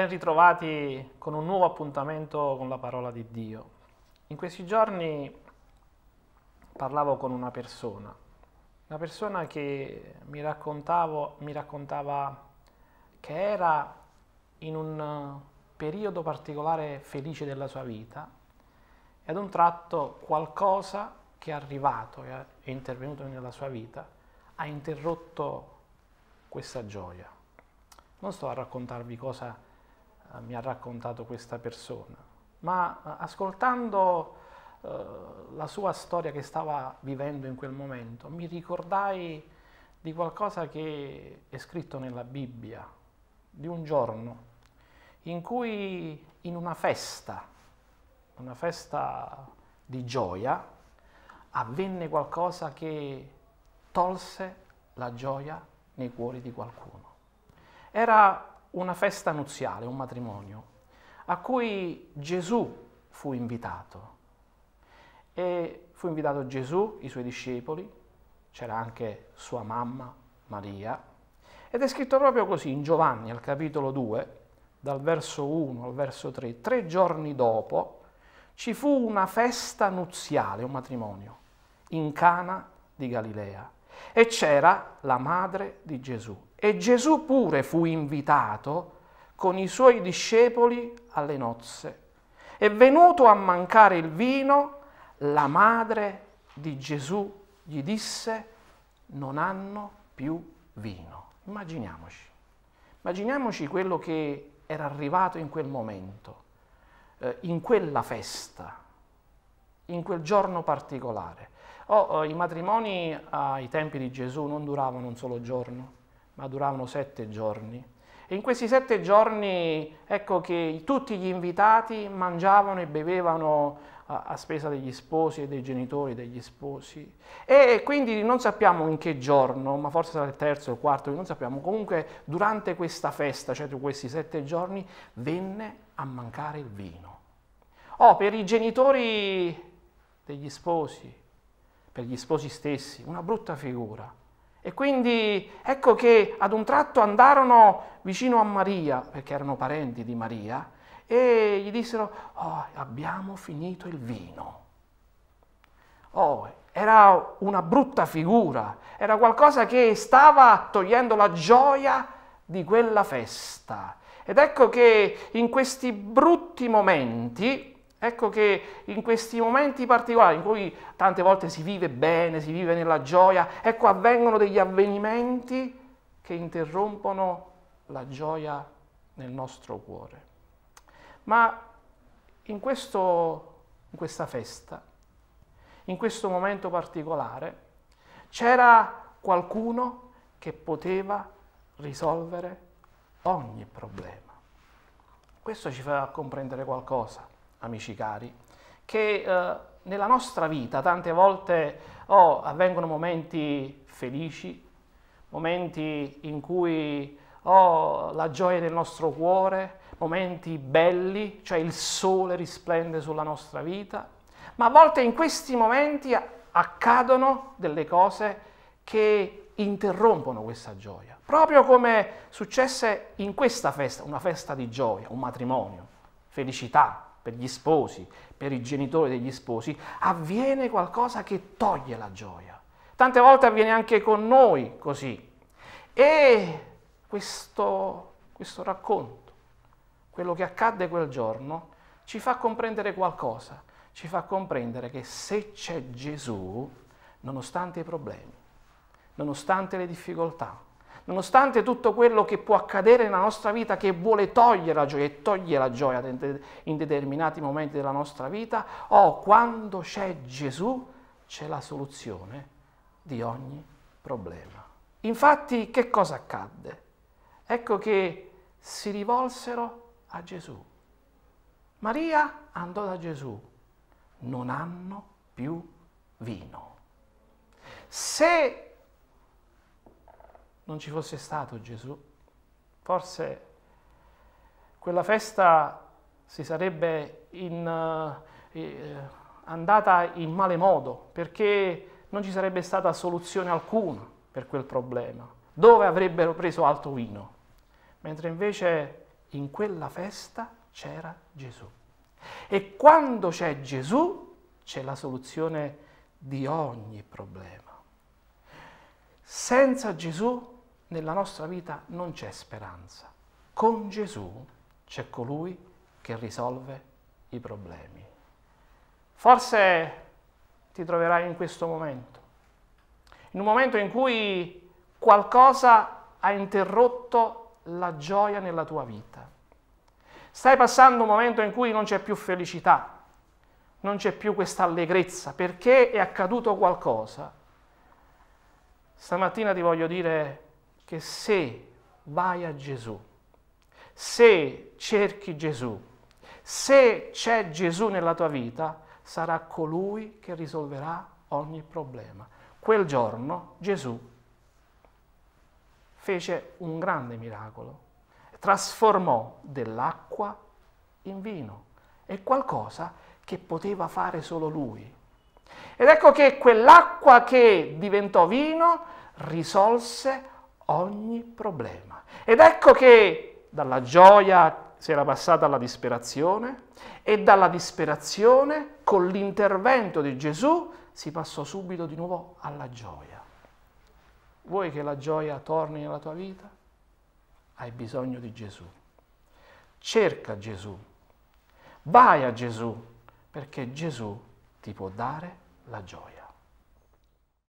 Ben ritrovati con un nuovo appuntamento con la parola di Dio. In questi giorni parlavo con una persona, una persona che mi, mi raccontava che era in un eh, periodo particolare felice della sua vita e ad un tratto qualcosa che è arrivato, e è intervenuto nella sua vita, ha interrotto questa gioia. Non sto a raccontarvi cosa è eh, mi ha raccontato questa persona, ma eh, ascoltando eh, la sua storia che stava vivendo in quel momento, mi ricordai di qualcosa che è scritto nella Bibbia, di un giorno in cui in una festa, una festa di gioia, avvenne qualcosa che tolse la gioia nei cuori di qualcuno. Era una festa nuziale, un matrimonio, a cui Gesù fu invitato. E fu invitato Gesù, i suoi discepoli, c'era anche sua mamma Maria, ed è scritto proprio così in Giovanni al capitolo 2, dal verso 1 al verso 3, tre giorni dopo ci fu una festa nuziale, un matrimonio, in Cana di Galilea e c'era la madre di Gesù. E Gesù pure fu invitato con i suoi discepoli alle nozze. E venuto a mancare il vino, la madre di Gesù gli disse, non hanno più vino. Immaginiamoci, immaginiamoci quello che era arrivato in quel momento, eh, in quella festa, in quel giorno particolare. Oh, oh, I matrimoni ai tempi di Gesù non duravano un solo giorno, ma duravano sette giorni. E in questi sette giorni ecco che tutti gli invitati mangiavano e bevevano a, a spesa degli sposi e dei genitori degli sposi. E quindi non sappiamo in che giorno, ma forse sarà il terzo o il quarto, non sappiamo. Comunque durante questa festa, cioè questi sette giorni, venne a mancare il vino. Oh, per i genitori degli sposi per gli sposi stessi, una brutta figura. E quindi ecco che ad un tratto andarono vicino a Maria, perché erano parenti di Maria, e gli dissero, oh, abbiamo finito il vino. Oh, era una brutta figura, era qualcosa che stava togliendo la gioia di quella festa. Ed ecco che in questi brutti momenti Ecco che in questi momenti particolari in cui tante volte si vive bene, si vive nella gioia, ecco avvengono degli avvenimenti che interrompono la gioia nel nostro cuore. Ma in, questo, in questa festa, in questo momento particolare, c'era qualcuno che poteva risolvere ogni problema. Questo ci fa comprendere qualcosa amici cari, che eh, nella nostra vita tante volte oh, avvengono momenti felici, momenti in cui oh, la gioia del nostro cuore, momenti belli, cioè il sole risplende sulla nostra vita, ma a volte in questi momenti accadono delle cose che interrompono questa gioia, proprio come successe in questa festa, una festa di gioia, un matrimonio, felicità, per gli sposi, per i genitori degli sposi, avviene qualcosa che toglie la gioia. Tante volte avviene anche con noi così. E questo, questo racconto, quello che accadde quel giorno, ci fa comprendere qualcosa, ci fa comprendere che se c'è Gesù, nonostante i problemi, nonostante le difficoltà, nonostante tutto quello che può accadere nella nostra vita che vuole togliere la gioia e toglie la gioia in determinati momenti della nostra vita, oh, quando c'è Gesù c'è la soluzione di ogni problema. Infatti che cosa accadde? Ecco che si rivolsero a Gesù. Maria andò da Gesù, non hanno più vino. Se non ci fosse stato Gesù, forse quella festa si sarebbe in, eh, eh, andata in male modo perché non ci sarebbe stata soluzione alcuna per quel problema. Dove avrebbero preso altro vino? Mentre invece in quella festa c'era Gesù. E quando c'è Gesù c'è la soluzione di ogni problema. Senza Gesù nella nostra vita non c'è speranza. Con Gesù c'è colui che risolve i problemi. Forse ti troverai in questo momento, in un momento in cui qualcosa ha interrotto la gioia nella tua vita. Stai passando un momento in cui non c'è più felicità, non c'è più questa allegrezza, perché è accaduto qualcosa. Stamattina ti voglio dire che se vai a Gesù, se cerchi Gesù, se c'è Gesù nella tua vita, sarà colui che risolverà ogni problema. Quel giorno Gesù fece un grande miracolo, trasformò dell'acqua in vino, è qualcosa che poteva fare solo lui. Ed ecco che quell'acqua che diventò vino risolse ogni problema. Ed ecco che dalla gioia si era passata alla disperazione e dalla disperazione con l'intervento di Gesù si passò subito di nuovo alla gioia. Vuoi che la gioia torni nella tua vita? Hai bisogno di Gesù. Cerca Gesù. Vai a Gesù perché Gesù ti può dare la gioia.